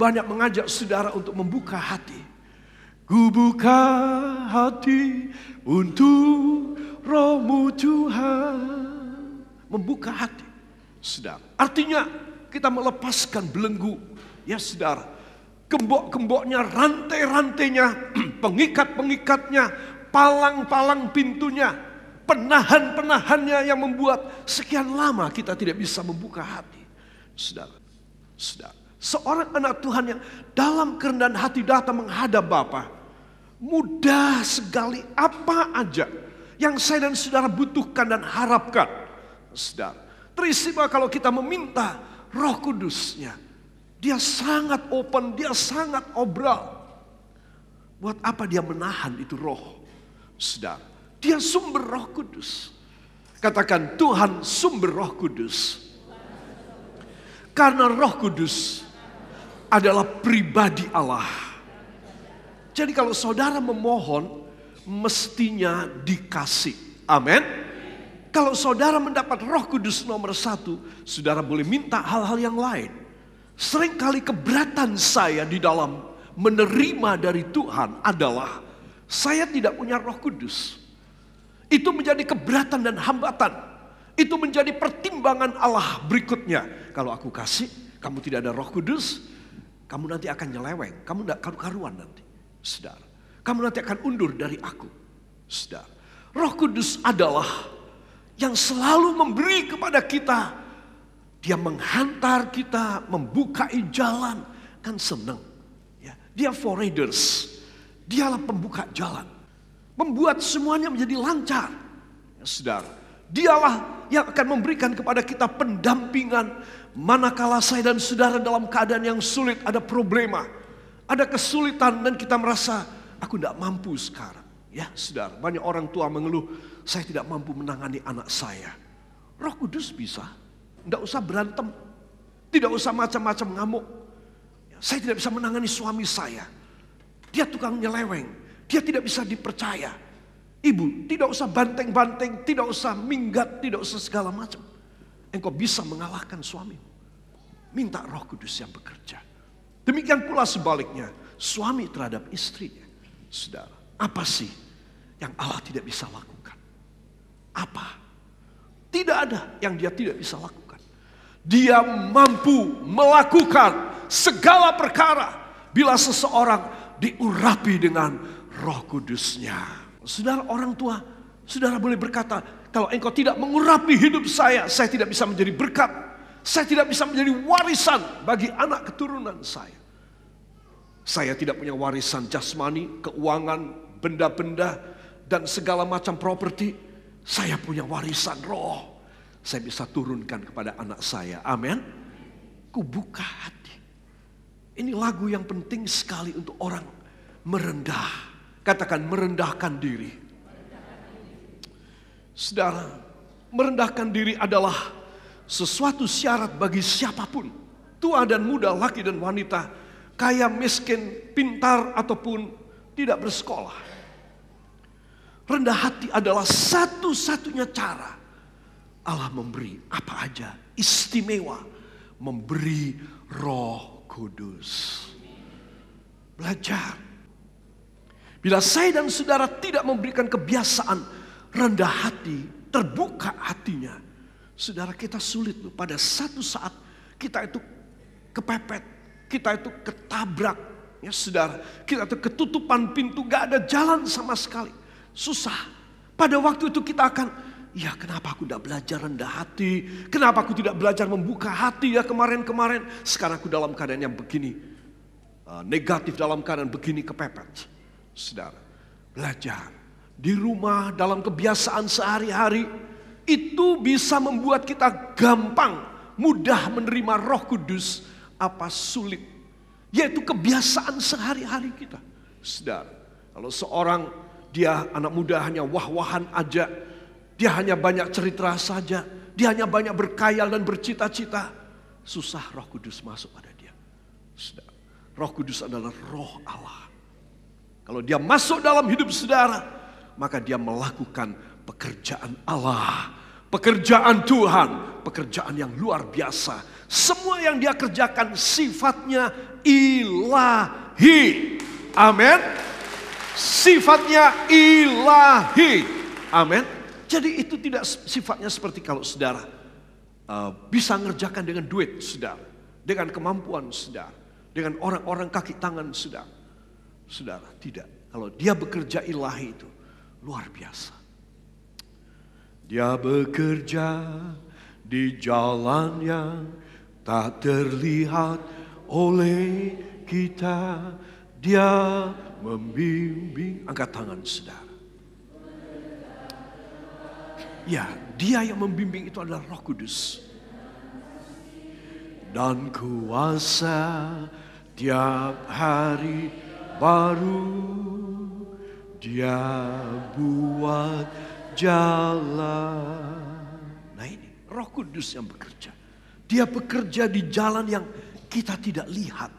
banyak mengajak saudara untuk membuka hati. Kubuka hati untuk rohmu Tuhan. Membuka hati. sedang Artinya kita melepaskan belenggu. Ya saudara. Gembok-gemboknya, rantai-rantainya, pengikat-pengikatnya, palang-palang pintunya, penahan-penahannya yang membuat sekian lama kita tidak bisa membuka hati. sedang, sedang. Seorang anak Tuhan yang dalam kerendahan hati datang menghadap Bapa. Mudah sekali apa aja yang saya dan saudara butuhkan dan harapkan. Saudara, terima kalau kita meminta roh kudusnya. Dia sangat open, dia sangat obral. Buat apa dia menahan itu roh? Saudara, dia sumber roh kudus. Katakan Tuhan sumber roh kudus. Karena roh kudus adalah pribadi Allah. Jadi kalau saudara memohon, mestinya dikasih. Amin. Kalau saudara mendapat roh kudus nomor satu, saudara boleh minta hal-hal yang lain. Seringkali keberatan saya di dalam menerima dari Tuhan adalah saya tidak punya roh kudus. Itu menjadi keberatan dan hambatan. Itu menjadi pertimbangan Allah berikutnya. Kalau aku kasih, kamu tidak ada roh kudus, kamu nanti akan nyeleweng, kamu tidak karu-karuan nanti, saudara. Kamu nanti akan undur dari aku, saudara. Roh Kudus adalah yang selalu memberi kepada kita. Dia menghantar kita, membuka jalan, kan seneng. Ya, dia foreigners, dialah pembuka jalan. Membuat semuanya menjadi lancar. Ya, saudara, dialah yang akan memberikan kepada kita pendampingan, manakala saya dan saudara dalam keadaan yang sulit, ada problema, ada kesulitan dan kita merasa aku tidak mampu sekarang. Ya saudara, banyak orang tua mengeluh, saya tidak mampu menangani anak saya. Roh Kudus bisa, tidak usah berantem, tidak usah macam-macam ngamuk. Ya, saya tidak bisa menangani suami saya. Dia tukang nyeleweng, dia tidak bisa dipercaya. Ibu, tidak usah banteng-banteng, tidak usah minggat, tidak usah segala macam engkau bisa mengalahkan suamimu. Minta roh kudus yang bekerja. Demikian pula sebaliknya, suami terhadap istrinya. Saudara, apa sih yang Allah tidak bisa lakukan? Apa? Tidak ada yang dia tidak bisa lakukan. Dia mampu melakukan segala perkara bila seseorang diurapi dengan roh kudusnya. Saudara orang tua, saudara boleh berkata, kalau engkau tidak mengurapi hidup saya, saya tidak bisa menjadi berkat. Saya tidak bisa menjadi warisan bagi anak keturunan saya. Saya tidak punya warisan jasmani, keuangan, benda-benda, dan segala macam properti. Saya punya warisan roh. Saya bisa turunkan kepada anak saya. Amin. Kubuka hati. Ini lagu yang penting sekali untuk orang merendah. Katakan merendahkan diri Saudara, merendahkan diri adalah sesuatu syarat bagi siapapun, tua dan muda, laki dan wanita, kaya, miskin, pintar, ataupun tidak bersekolah. Rendah hati adalah satu-satunya cara Allah memberi apa aja istimewa, memberi Roh Kudus. Belajar. Bila saya dan saudara tidak memberikan kebiasaan rendah hati, terbuka hatinya. Saudara kita sulit loh. Pada satu saat kita itu kepepet, kita itu ketabrak. Ya saudara, kita itu ketutupan pintu, gak ada jalan sama sekali. Susah. Pada waktu itu kita akan, ya kenapa aku tidak belajar rendah hati? Kenapa aku tidak belajar membuka hati ya kemarin-kemarin? Sekarang aku dalam keadaan yang begini. Ah, negatif dalam keadaan begini kepepet. Saudara, belajar di rumah, dalam kebiasaan sehari-hari, itu bisa membuat kita gampang, mudah menerima Roh Kudus, apa sulit, yaitu kebiasaan sehari-hari kita. Sedar, kalau seorang dia anak muda hanya wah-wahan aja, dia hanya banyak cerita saja, dia hanya banyak berkayal dan bercita-cita, susah Roh Kudus masuk pada dia. Sedar, Roh Kudus adalah Roh Allah. Kalau dia masuk dalam hidup saudara, maka dia melakukan pekerjaan Allah, pekerjaan Tuhan, pekerjaan yang luar biasa. Semua yang dia kerjakan sifatnya ilahi. Amin. Sifatnya ilahi. Amin. Jadi itu tidak sifatnya seperti kalau saudara uh, bisa ngerjakan dengan duit saudara, dengan kemampuan saudara, dengan orang-orang kaki tangan saudara. Saudara, tidak. Kalau dia bekerja ilahi itu, luar biasa. Dia bekerja di jalan yang tak terlihat oleh kita. Dia membimbing, angkat tangan saudara. Ya, dia yang membimbing itu adalah roh kudus. Dan kuasa tiap hari baru dia buat jalan. Nah ini roh kudus yang bekerja. Dia bekerja di jalan yang kita tidak lihat.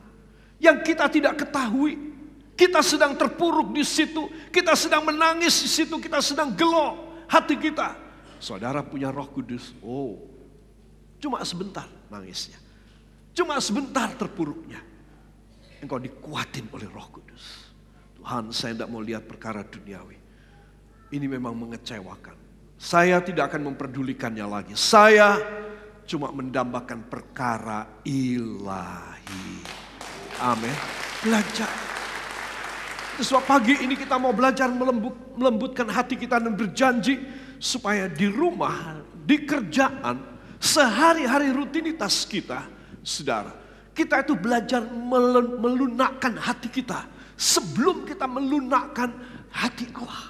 Yang kita tidak ketahui. Kita sedang terpuruk di situ. Kita sedang menangis di situ. Kita sedang gelok hati kita. Saudara punya roh kudus. Oh, cuma sebentar nangisnya. Cuma sebentar terpuruknya. Engkau dikuatin oleh roh kudus. Tuhan saya tidak mau lihat perkara duniawi. Ini memang mengecewakan. Saya tidak akan memperdulikannya lagi. Saya cuma mendambakan perkara ilahi. Amin. Belajar. Sesuatu pagi ini kita mau belajar melembut, melembutkan hati kita dan berjanji supaya di rumah, di kerjaan, sehari-hari rutinitas kita, saudara, kita itu belajar melunakkan hati kita sebelum kita melunakkan hati Allah.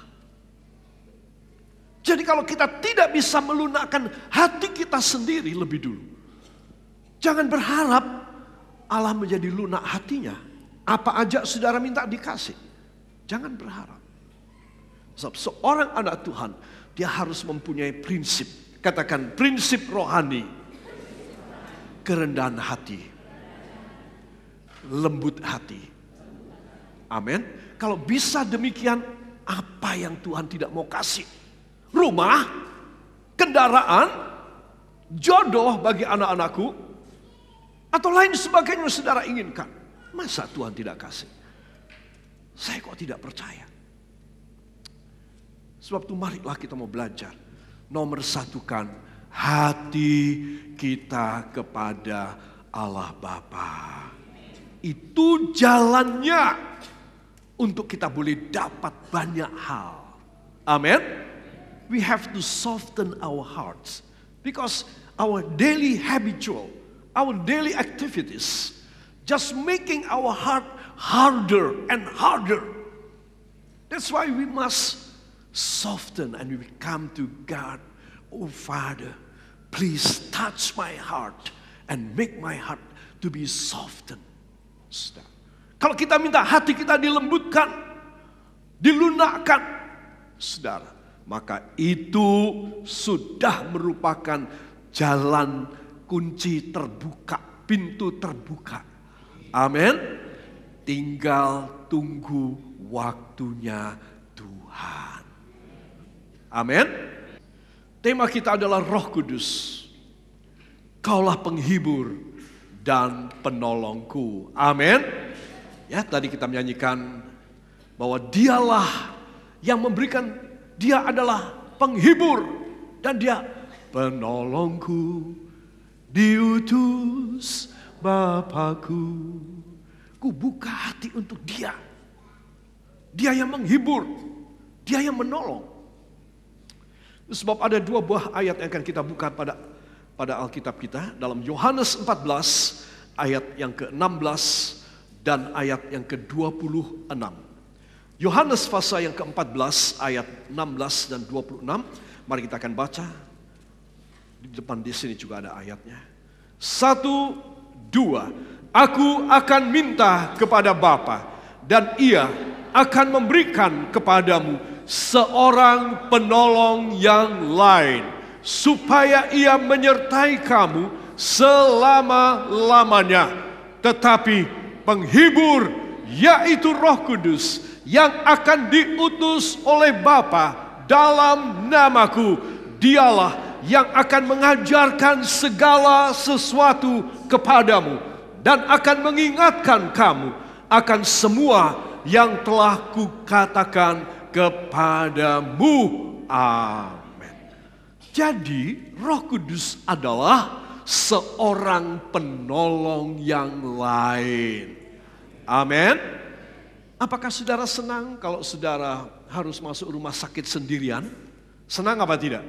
Jadi kalau kita tidak bisa melunakkan hati kita sendiri lebih dulu. Jangan berharap Allah menjadi lunak hatinya. Apa aja saudara minta dikasih. Jangan berharap. Sebab seorang anak Tuhan, dia harus mempunyai prinsip. Katakan prinsip rohani. Kerendahan hati. Lembut hati Amin. Kalau bisa demikian, apa yang Tuhan tidak mau kasih? Rumah, kendaraan, jodoh bagi anak-anakku, atau lain sebagainya yang saudara inginkan. Masa Tuhan tidak kasih? Saya kok tidak percaya. Sebab itu marilah kita mau belajar. Nomor satukan hati kita kepada Allah Bapa. Itu jalannya. untuk kita boleh dapat banyak hal. Amin. We have to soften our hearts because our daily habitual, our daily activities just making our heart harder and harder. That's why we must soften and we come to God, oh Father, please touch my heart and make my heart to be softened. Stop. Kalau kita minta hati kita dilembutkan, dilunakkan, saudara, maka itu sudah merupakan jalan kunci terbuka, pintu terbuka. Amin. Tinggal tunggu waktunya Tuhan. Amin. Tema kita adalah Roh Kudus. Kaulah penghibur dan penolongku. Amin. Ya, tadi kita menyanyikan bahwa dialah yang memberikan dia adalah penghibur dan dia penolongku diutus Bapakku. Ku buka hati untuk dia. Dia yang menghibur, dia yang menolong. Sebab ada dua buah ayat yang akan kita buka pada pada Alkitab kita dalam Yohanes 14 ayat yang ke-16 dan ayat yang ke-26. Yohanes pasal yang ke-14 ayat 16 dan 26. Mari kita akan baca. Di depan di sini juga ada ayatnya. Satu, dua. Aku akan minta kepada Bapa dan ia akan memberikan kepadamu seorang penolong yang lain supaya ia menyertai kamu selama-lamanya. Tetapi penghibur yaitu Roh Kudus yang akan diutus oleh Bapa dalam namaku. Dialah yang akan mengajarkan segala sesuatu kepadamu dan akan mengingatkan kamu akan semua yang telah kukatakan kepadamu. Amin. Jadi, Roh Kudus adalah seorang penolong yang lain. Amin. Apakah saudara senang kalau saudara harus masuk rumah sakit sendirian? Senang apa tidak?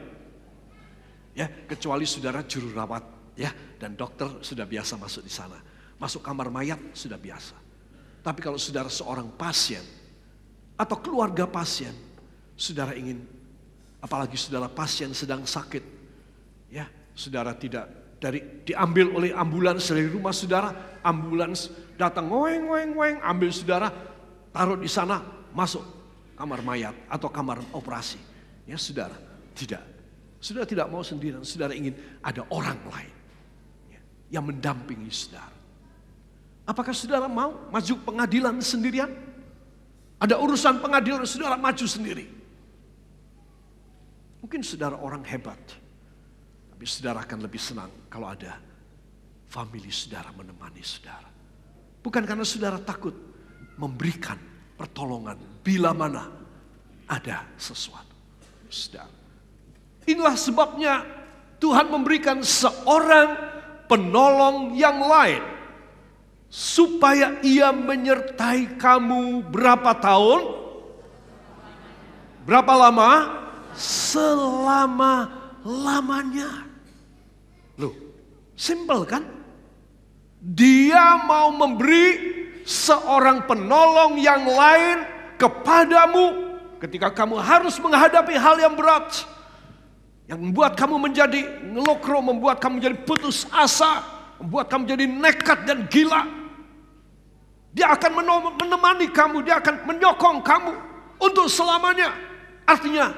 Ya, kecuali saudara juru rawat ya dan dokter sudah biasa masuk di sana. Masuk kamar mayat sudah biasa. Tapi kalau saudara seorang pasien atau keluarga pasien, saudara ingin apalagi saudara pasien sedang sakit ya, saudara tidak dari diambil oleh ambulans dari rumah saudara, ambulans datang ngoeng ngoeng ngoeng ambil saudara taruh di sana masuk kamar mayat atau kamar operasi. Ya saudara, tidak. Saudara tidak mau sendirian, saudara ingin ada orang lain ya, yang mendampingi saudara. Apakah saudara mau maju pengadilan sendirian? Ada urusan pengadilan saudara maju sendiri. Mungkin saudara orang hebat tapi saudara akan lebih senang kalau ada family saudara menemani saudara. Bukan karena saudara takut memberikan pertolongan bila mana ada sesuatu. Saudara. Inilah sebabnya Tuhan memberikan seorang penolong yang lain supaya ia menyertai kamu berapa tahun? Berapa lama? Selama lamanya. Simple kan? Dia mau memberi seorang penolong yang lain kepadamu ketika kamu harus menghadapi hal yang berat yang membuat kamu menjadi ngelokro, membuat kamu menjadi putus asa, membuat kamu jadi nekat dan gila. Dia akan menemani kamu, dia akan menyokong kamu untuk selamanya. Artinya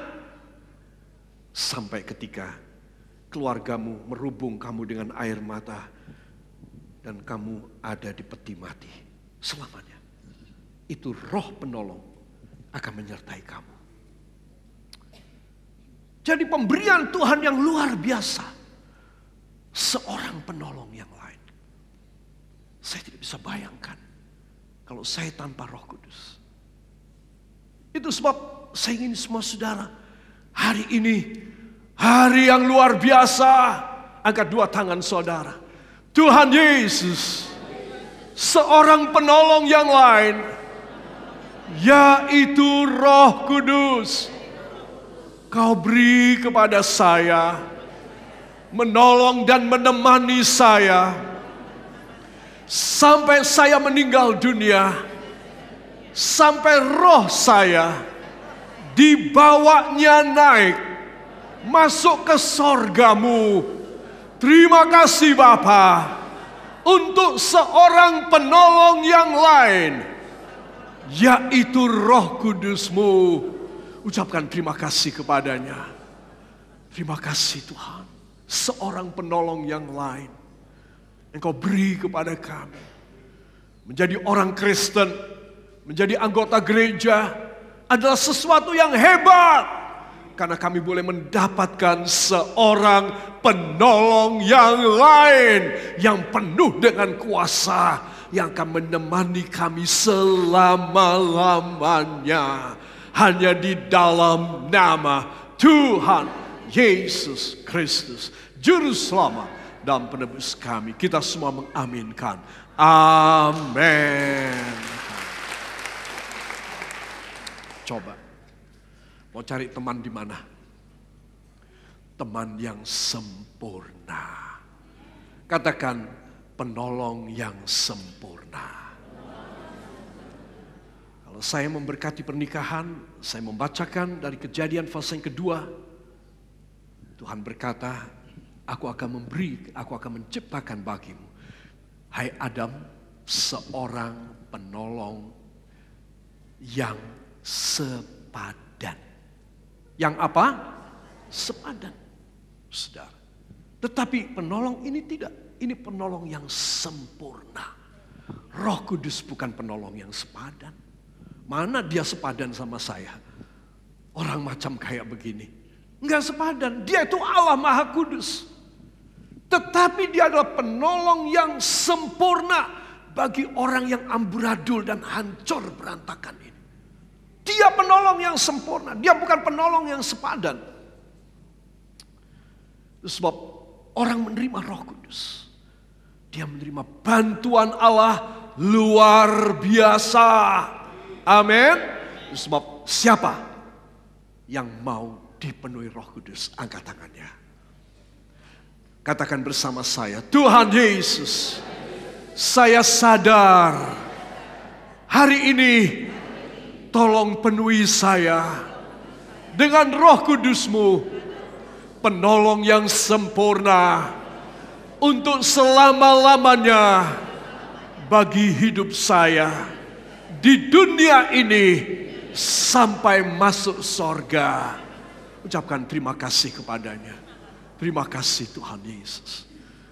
sampai ketika keluargamu merubung kamu dengan air mata dan kamu ada di peti mati selamanya. Itu roh penolong akan menyertai kamu. Jadi pemberian Tuhan yang luar biasa. Seorang penolong yang lain. Saya tidak bisa bayangkan kalau saya tanpa Roh Kudus. Itu sebab saya ingin semua saudara hari ini Hari yang luar biasa. Angkat dua tangan saudara. Tuhan Yesus. Seorang penolong yang lain. Yaitu roh kudus. Kau beri kepada saya. Menolong dan menemani saya. Sampai saya meninggal dunia. Sampai roh saya dibawanya naik masuk ke sorgamu. Terima kasih Bapa untuk seorang penolong yang lain, yaitu roh kudusmu. Ucapkan terima kasih kepadanya. Terima kasih Tuhan, seorang penolong yang lain. Engkau beri kepada kami. Menjadi orang Kristen, menjadi anggota gereja adalah sesuatu yang hebat karena kami boleh mendapatkan seorang penolong yang lain yang penuh dengan kuasa yang akan menemani kami selama-lamanya hanya di dalam nama Tuhan Yesus Kristus juru selamat dan penebus kami kita semua mengaminkan amin coba Mau cari teman di mana? Teman yang sempurna. Katakan penolong yang sempurna. Kalau saya memberkati pernikahan, saya membacakan dari kejadian fase yang kedua. Tuhan berkata, aku akan memberi, aku akan menciptakan bagimu. Hai Adam, seorang penolong yang sepadan. Yang apa? Sepadan. sedar Tetapi penolong ini tidak. Ini penolong yang sempurna. Roh Kudus bukan penolong yang sepadan. Mana dia sepadan sama saya? Orang macam kayak begini. Enggak sepadan. Dia itu Allah Maha Kudus. Tetapi dia adalah penolong yang sempurna bagi orang yang amburadul dan hancur berantakan dia penolong yang sempurna, dia bukan penolong yang sepadan. Itu Sebab orang menerima Roh Kudus, dia menerima bantuan Allah luar biasa. Amin. Sebab siapa yang mau dipenuhi Roh Kudus, angkat tangannya. Katakan bersama saya, Tuhan Yesus, saya sadar hari ini Tolong penuhi saya dengan roh kudusmu, penolong yang sempurna untuk selama-lamanya bagi hidup saya di dunia ini sampai masuk sorga. Ucapkan terima kasih kepadanya. Terima kasih Tuhan Yesus.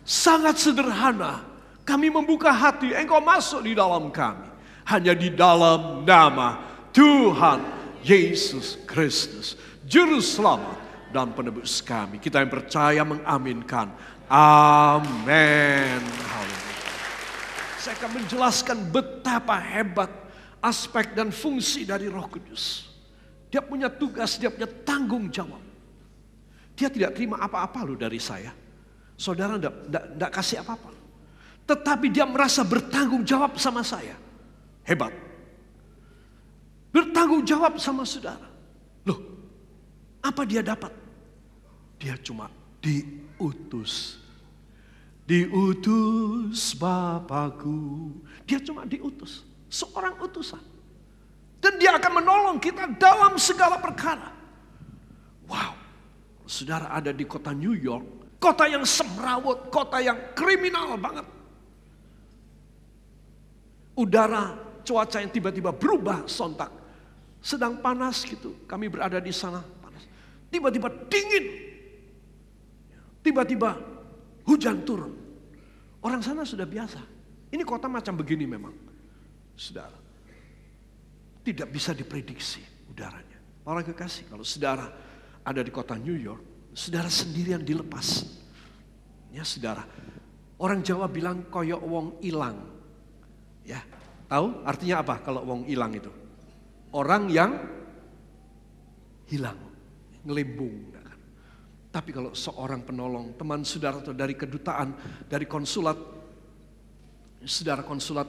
Sangat sederhana. Kami membuka hati, engkau masuk di dalam kami. Hanya di dalam nama Tuhan Yesus Kristus, Juru Selamat dan penebus kami. Kita yang percaya mengaminkan. Amin. Saya akan menjelaskan betapa hebat aspek dan fungsi dari roh kudus. Dia punya tugas, dia punya tanggung jawab. Dia tidak terima apa-apa loh dari saya. Saudara tidak kasih apa-apa. Tetapi dia merasa bertanggung jawab sama saya. Hebat bertanggung jawab sama saudara. Loh, apa dia dapat? Dia cuma diutus. Diutus Bapakku. Dia cuma diutus. Seorang utusan. Dan dia akan menolong kita dalam segala perkara. Wow. Saudara ada di kota New York. Kota yang semrawut. Kota yang kriminal banget. Udara cuaca yang tiba-tiba berubah sontak sedang panas gitu. Kami berada di sana panas. Tiba-tiba dingin. Tiba-tiba hujan turun. Orang sana sudah biasa. Ini kota macam begini memang. Saudara. Tidak bisa diprediksi udaranya. Para kekasih, kalau saudara ada di kota New York, saudara sendirian dilepas. Ya saudara, orang Jawa bilang koyok wong ilang. Ya, tahu artinya apa kalau wong ilang itu? orang yang hilang, ngelimbung. Kan? Tapi kalau seorang penolong, teman saudara atau dari kedutaan, dari konsulat, saudara konsulat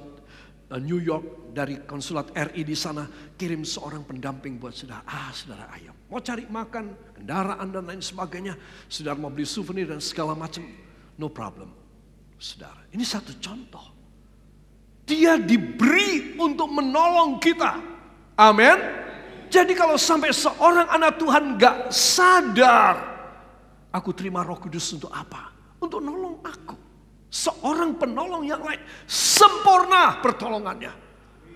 eh, New York, dari konsulat RI di sana, kirim seorang pendamping buat saudara. Ah, saudara ayam. Mau cari makan, kendaraan dan lain sebagainya. Saudara mau beli souvenir dan segala macam. No problem. Saudara, ini satu contoh. Dia diberi untuk menolong kita. Amin. Jadi kalau sampai seorang anak Tuhan gak sadar, aku terima roh kudus untuk apa? Untuk nolong aku. Seorang penolong yang lain. Sempurna pertolongannya.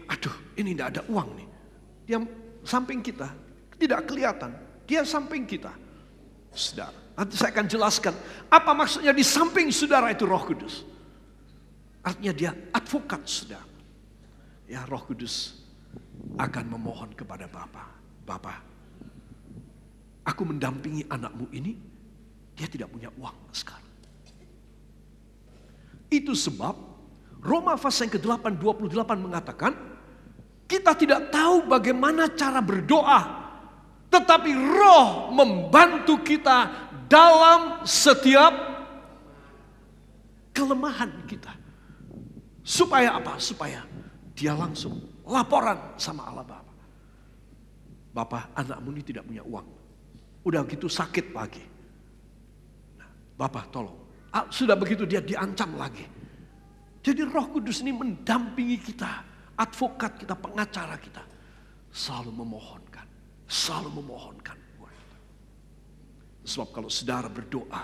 Aduh, ini gak ada uang nih. Dia samping kita. Tidak kelihatan. Dia samping kita. Saudara, nanti saya akan jelaskan. Apa maksudnya di samping saudara itu roh kudus. Artinya dia advokat saudara. Ya roh kudus akan memohon kepada Bapa, Bapa, aku mendampingi anakmu ini, dia tidak punya uang sekarang. Itu sebab Roma pasal yang ke-8 28 mengatakan, kita tidak tahu bagaimana cara berdoa, tetapi roh membantu kita dalam setiap kelemahan kita. Supaya apa? Supaya dia langsung laporan sama Allah Bapak. Bapak, anakmu ini tidak punya uang. Udah gitu sakit pagi. Nah, Bapak tolong. Ah, sudah begitu dia diancam lagi. Jadi roh kudus ini mendampingi kita. Advokat kita, pengacara kita. Selalu memohonkan. Selalu memohonkan. Sebab kalau saudara berdoa,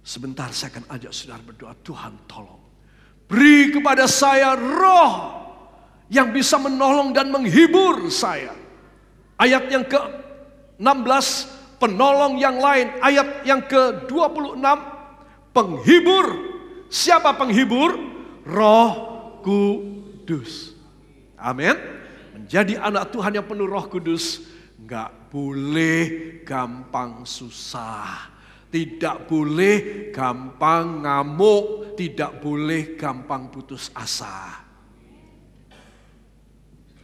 sebentar saya akan ajak saudara berdoa, Tuhan tolong. Beri kepada saya roh yang bisa menolong dan menghibur saya. Ayat yang ke-16 penolong yang lain. Ayat yang ke-26, penghibur. Siapa penghibur? Roh Kudus. Amin. Menjadi anak Tuhan yang penuh roh kudus, nggak boleh gampang susah. Tidak boleh gampang ngamuk, tidak boleh gampang putus asa.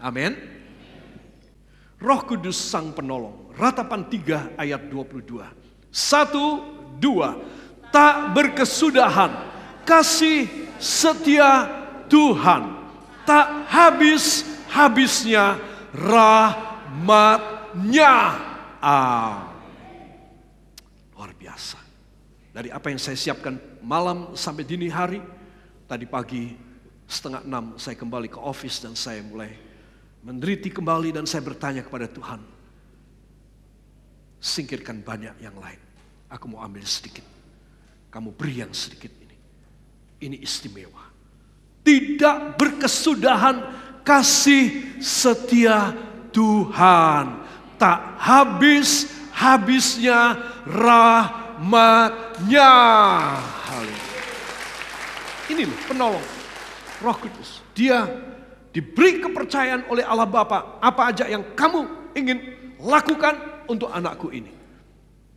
Amin. Roh Kudus Sang Penolong. Ratapan 3 ayat 22. Satu, dua. Tak berkesudahan. Kasih setia Tuhan. Tak habis-habisnya rahmatnya. Amin. Luar biasa. Dari apa yang saya siapkan malam sampai dini hari. Tadi pagi setengah enam saya kembali ke office dan saya mulai menderiti kembali dan saya bertanya kepada Tuhan, singkirkan banyak yang lain. Aku mau ambil sedikit. Kamu beri yang sedikit ini. Ini istimewa. Tidak berkesudahan kasih setia Tuhan. Tak habis-habisnya rahmatnya. Ini loh penolong. Roh Kudus. Dia diberi kepercayaan oleh Allah Bapa apa aja yang kamu ingin lakukan untuk anakku ini.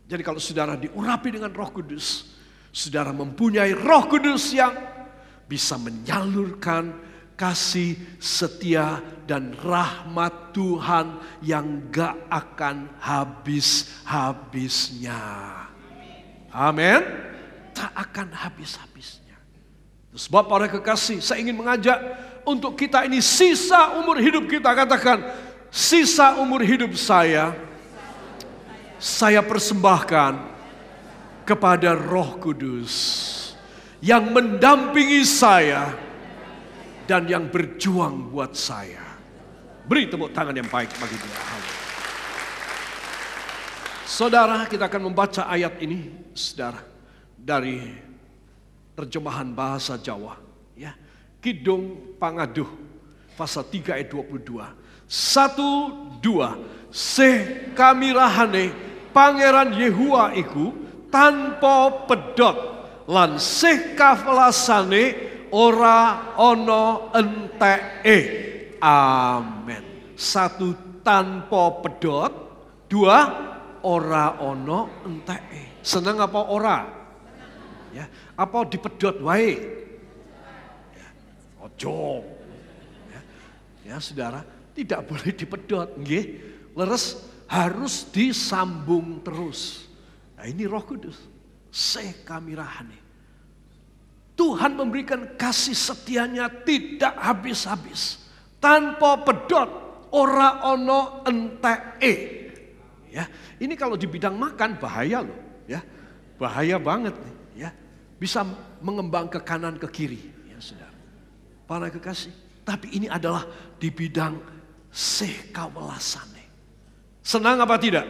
Jadi kalau saudara diurapi dengan Roh Kudus, saudara mempunyai Roh Kudus yang bisa menyalurkan kasih setia dan rahmat Tuhan yang gak akan habis-habisnya. Amin. Tak akan habis-habisnya. Sebab para kekasih, saya ingin mengajak untuk kita ini sisa umur hidup kita. Katakan, sisa umur hidup saya, saya persembahkan kepada Roh Kudus yang mendampingi saya dan yang berjuang buat saya. Beri tepuk tangan yang baik bagi dia. Saudara, kita akan membaca ayat ini, saudara, dari terjemahan bahasa Jawa. Ya, Kidung Pangaduh pasal 3 ayat 22. Satu, dua. Seh kami rahane pangeran Yehua iku tanpa pedot lan se kafalasane ora ono e. Amin. Satu tanpa pedot, dua ora ono e. Seneng apa ora? Ya, apa dipedot wae? Ojo. Ya, ya saudara, tidak boleh dipedot, nggih. Leres harus disambung terus. Nah, ini Roh Kudus. Se kami rahani. Tuhan memberikan kasih setianya tidak habis-habis. Tanpa pedot, ora ono ente. -e. Ya, ini kalau di bidang makan bahaya loh, ya. Bahaya banget nih, ya. Bisa mengembang ke kanan ke kiri, ya sudah para kekasih. Tapi ini adalah di bidang sekawelasane. Senang apa tidak?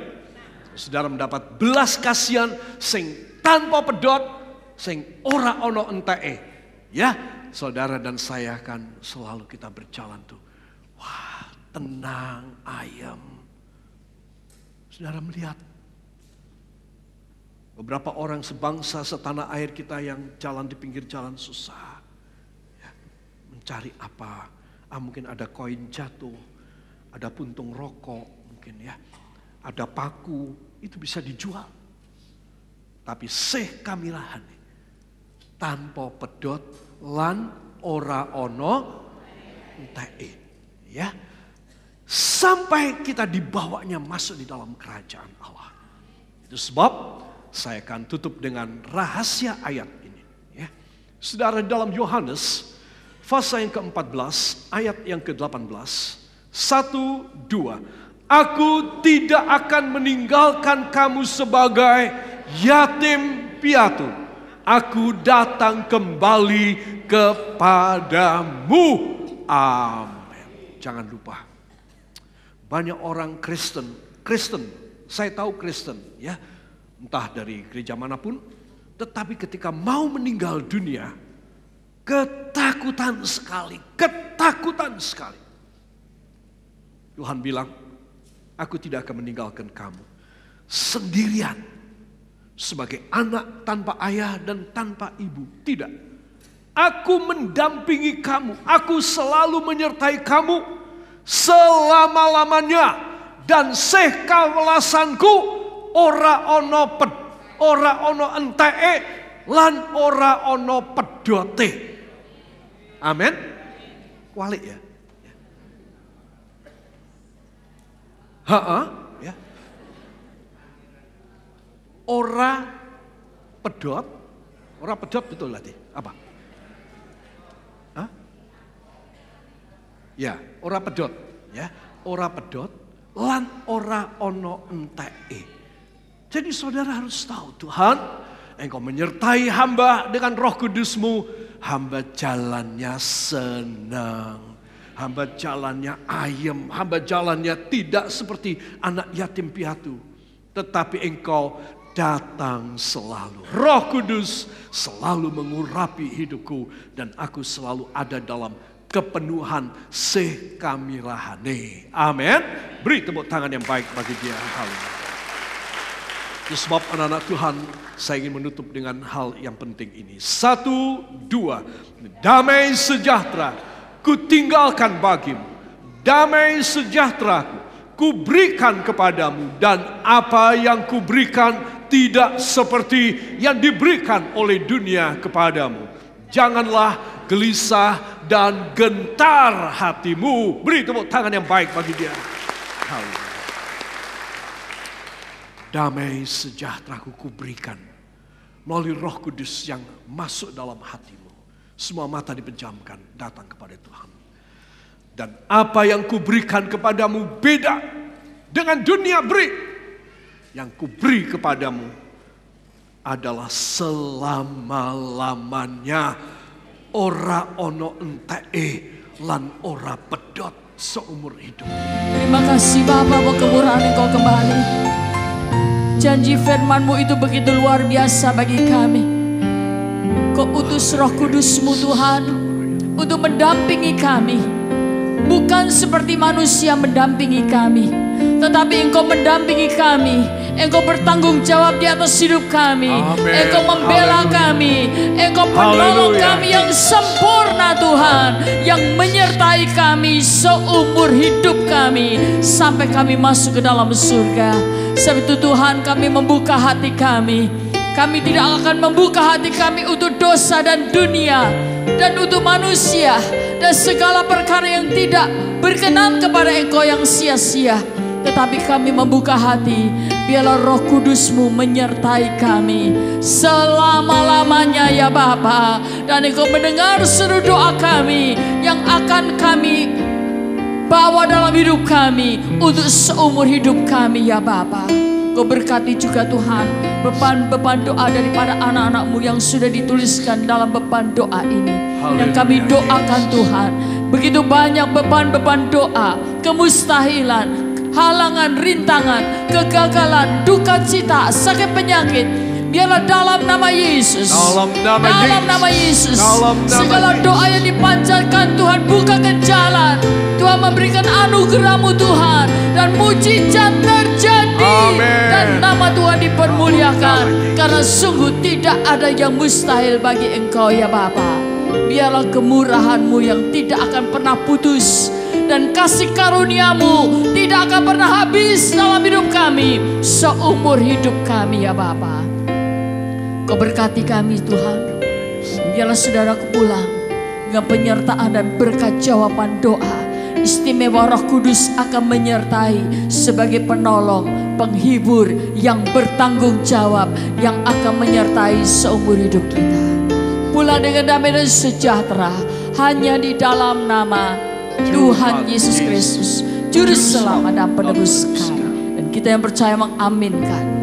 Saudara mendapat belas kasihan sing tanpa pedot sing ora ono entee. Ya, saudara dan saya akan selalu kita berjalan tuh. Wah, tenang, ayam. Saudara melihat beberapa orang sebangsa setanah air kita yang jalan di pinggir jalan susah cari apa. Ah, mungkin ada koin jatuh, ada puntung rokok mungkin ya, ada paku, itu bisa dijual. Tapi seh kamilahan tanpa pedot lan ora ono entai. Ya. Sampai kita dibawanya masuk di dalam kerajaan Allah. Itu sebab saya akan tutup dengan rahasia ayat ini. Ya. Saudara dalam Yohanes Fasa yang ke-14, ayat yang ke-18. Satu, dua. Aku tidak akan meninggalkan kamu sebagai yatim piatu. Aku datang kembali kepadamu. Amin. Jangan lupa. Banyak orang Kristen, Kristen, saya tahu Kristen ya. Entah dari gereja manapun, tetapi ketika mau meninggal dunia, Ketakutan sekali, ketakutan sekali. Tuhan bilang, aku tidak akan meninggalkan kamu. Sendirian, sebagai anak tanpa ayah dan tanpa ibu. Tidak. Aku mendampingi kamu, aku selalu menyertai kamu selama-lamanya. Dan seh kawelasanku ora ono ped, ora ono ente lan ora ono pedote. Amin. Kuali ya. Ha -ha, ya. Ora pedot, ora pedot betul tadi. Apa? Hah? Ya, ora pedot, ya. Ora pedot lan ora ono entek. Jadi saudara harus tahu Tuhan engkau menyertai hamba dengan roh kudusmu, hamba jalannya senang. Hamba jalannya ayem, hamba jalannya tidak seperti anak yatim piatu. Tetapi engkau datang selalu. Roh Kudus selalu mengurapi hidupku dan aku selalu ada dalam kepenuhan sekamilahani. Amin. Beri tepuk tangan yang baik bagi dia. Sebab anak-anak Tuhan saya ingin menutup dengan hal yang penting ini. Satu, dua. Damai sejahtera kutinggalkan bagimu. Damai sejahtera ku berikan kepadamu. Dan apa yang kuberikan tidak seperti yang diberikan oleh dunia kepadamu. Janganlah gelisah dan gentar hatimu. Beri tepuk tangan yang baik bagi dia. Damai sejahtera ku kuberikan melalui roh kudus yang masuk dalam hatimu. Semua mata dipejamkan datang kepada Tuhan. Dan apa yang kuberikan kepadamu beda dengan dunia beri. Yang kuberi kepadamu adalah selama-lamanya ora ono entee lan ora pedot seumur hidup. Terima kasih Bapak buat kemurahan Engkau kembali. Janji firmanmu itu begitu luar biasa bagi kami. Kau utus roh kudusmu Tuhan untuk mendampingi kami. Bukan seperti manusia mendampingi kami. Tetapi engkau mendampingi kami. Engkau bertanggung jawab di atas hidup kami. Amen. Engkau membela Hallelujah. kami. Engkau penolong Hallelujah. kami yang sempurna Tuhan. Yang menyertai kami seumur hidup kami. Sampai kami masuk ke dalam surga. Sebab itu Tuhan kami membuka hati kami. Kami tidak akan membuka hati kami untuk dosa dan dunia dan untuk manusia dan segala perkara yang tidak berkenan kepada engkau yang sia-sia. Tetapi kami membuka hati, biarlah roh kudusmu menyertai kami selama-lamanya ya Bapa. Dan engkau mendengar seru doa kami yang akan kami bawa dalam hidup kami untuk seumur hidup kami ya Bapa. Kau berkati juga Tuhan beban-beban doa daripada anak-anakmu yang sudah dituliskan dalam beban doa ini. Yang kami doakan Tuhan. Begitu banyak beban-beban doa, kemustahilan, halangan, rintangan, kegagalan, duka cita, sakit penyakit, Biarlah dalam nama Yesus. Dalam nama, dalam Yesus. nama Yesus. Dalam nama Segala doa yang dipanjatkan Tuhan bukakan jalan. Tuhan memberikan anugerahmu Tuhan. Dan mujizat terjadi. Amen. Dan nama Tuhan dipermuliakan. Karena sungguh tidak ada yang mustahil bagi engkau ya Bapa. Biarlah kemurahanmu yang tidak akan pernah putus dan kasih karuniamu tidak akan pernah habis dalam hidup kami seumur hidup kami ya Bapak. Kau berkati kami Tuhan. Biarlah saudaraku pulang dengan penyertaan dan berkat jawaban doa. Istimewa roh kudus akan menyertai sebagai penolong, penghibur yang bertanggung jawab yang akan menyertai seumur hidup kita. Pulang dengan damai dan sejahtera hanya di dalam nama Tuhan Yesus Kristus, Juru Selamat dan Penebus kami. Dan kita yang percaya mengaminkan